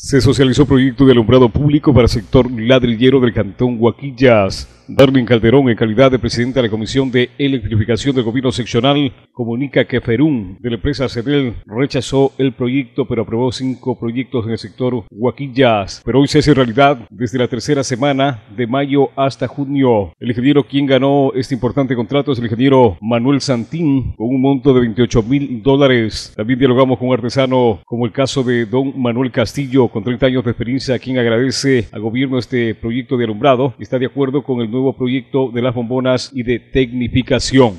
Se socializó proyecto de alumbrado público para sector ladrillero del cantón Huaquillas Darwin Calderón, en calidad de presidente de la Comisión de Electrificación del Gobierno Seccional, comunica que Ferún, de la empresa CEDEL, rechazó el proyecto, pero aprobó cinco proyectos en el sector Huaquillas. Pero hoy se hace realidad desde la tercera semana, de mayo hasta junio. El ingeniero quien ganó este importante contrato es el ingeniero Manuel Santín, con un monto de 28 mil dólares. También dialogamos con un artesano, como el caso de don Manuel Castillo, con 30 años de experiencia, quien agradece al gobierno este proyecto de alumbrado. Está de acuerdo con el nuevo proyecto de las bombonas y de tecnificación.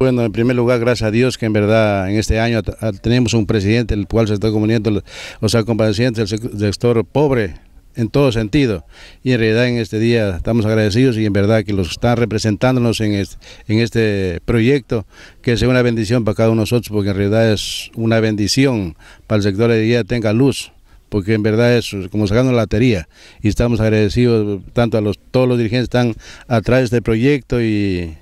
Bueno, en primer lugar, gracias a Dios que en verdad en este año tenemos un presidente el cual se está comunicando, o sea, compadeciente del sector pobre en todo sentido. Y en realidad en este día estamos agradecidos y en verdad que los están representándonos en este, en este proyecto, que sea una bendición para cada uno de nosotros, porque en realidad es una bendición para el sector de día tenga luz porque en verdad es como sacando la lotería y estamos agradecidos tanto a los, todos los dirigentes están atrás de este proyecto y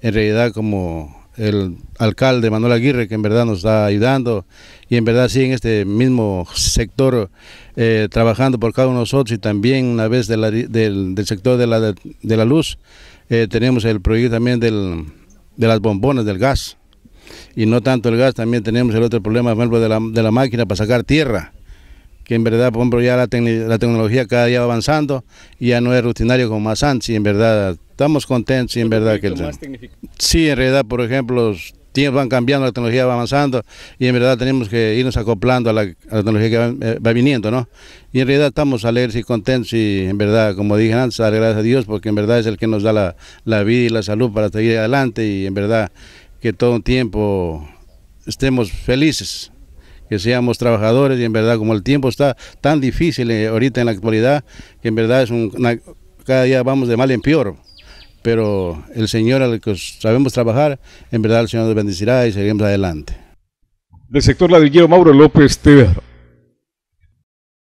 en realidad como el alcalde Manuel Aguirre, que en verdad nos está ayudando y en verdad sí en este mismo sector eh, trabajando por cada uno de nosotros y también una vez del, del, sector de la, luz, eh, tenemos el proyecto también del, de las bombonas del gas y no tanto el gas, también tenemos el otro problema de de la máquina para sacar tierra que en verdad, por ejemplo, ya la, tecnología cada día va avanzando y ya no es rutinario como más antes y en verdad estamos contentos y en verdad que... Sí, en realidad, por ejemplo, los tiempos van cambiando, la tecnología va avanzando y en verdad tenemos que irnos acoplando a la, tecnología que eh, va, viniendo, ¿no? Y en realidad estamos alegres y contentos y en verdad, como dije antes, dar gracias a Dios porque en verdad es el que nos da la, la vida y la salud para seguir adelante y en verdad que todo un tiempo estemos felices que seamos trabajadores y en verdad como el tiempo está tan difícil eh, ahorita en la actualidad, que en verdad es cada día vamos de mal en peor. Pero el Señor al que sabemos trabajar, en verdad el Señor nos bendecirá y seguiremos adelante. Del sector ladrillero Mauro López T.